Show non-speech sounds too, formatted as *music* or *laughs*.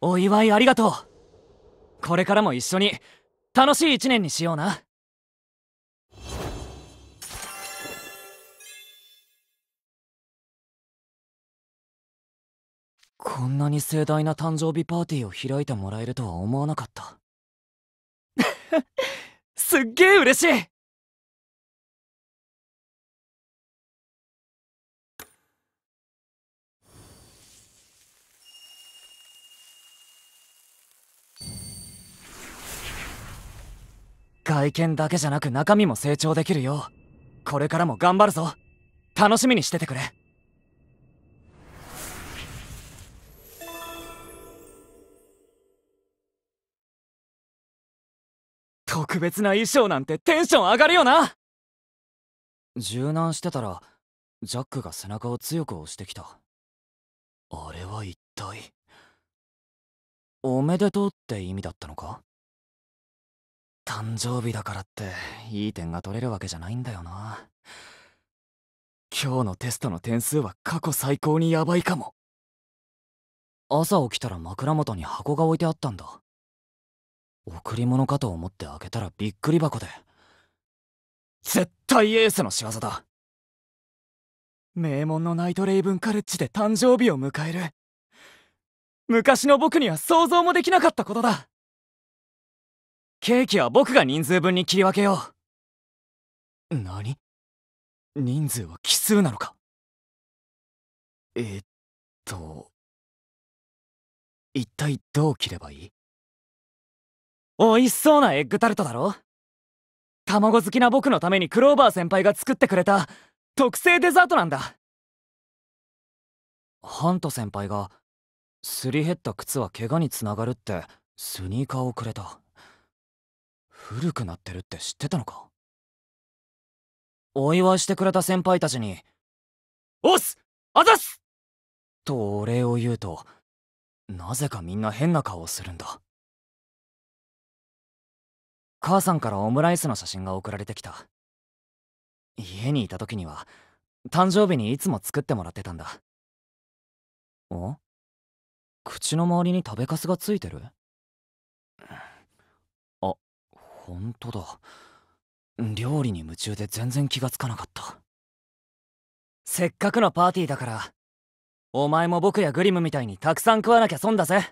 お祝いありがとうこれからも一緒に楽しい一年にしようなこんなに盛大な誕生日パーティーを開いてもらえるとは思わなかった *laughs* すっげえ嬉しい外見だけじゃなく中身も成長できるようこれからも頑張るぞ楽しみにしててくれ特別な衣装なんてテンション上がるよな柔軟してたらジャックが背中を強く押してきたあれは一体おめでとうって意味だったのか誕生日だからっていい点が取れるわけじゃないんだよな今日のテストの点数は過去最高にやばいかも朝起きたら枕元に箱が置いてあったんだ贈り物かと思って開けたらびっくり箱で絶対エースの仕業だ名門のナイトレイブンカレッジで誕生日を迎える昔の僕には想像もできなかったことだケーキは僕が人数分に切り分けよう何人数は奇数なのかえっと一体どう切ればいい美味しそうなエッグタルトだろ卵好きな僕のためにクローバー先輩が作ってくれた特製デザートなんだハント先輩がすり減った靴は怪我につながるってスニーカーをくれた。古くなってるって知ってたのかお祝いしてくれた先輩たちに「おっすあざす!」とお礼を言うとなぜかみんな変な顔をするんだ母さんからオムライスの写真が送られてきた家にいた時には誕生日にいつも作ってもらってたんだお口の周りに食べかすがついてる本当だ料理に夢中で全然気がつかなかったせっかくのパーティーだからお前も僕やグリムみたいにたくさん食わなきゃ損だぜ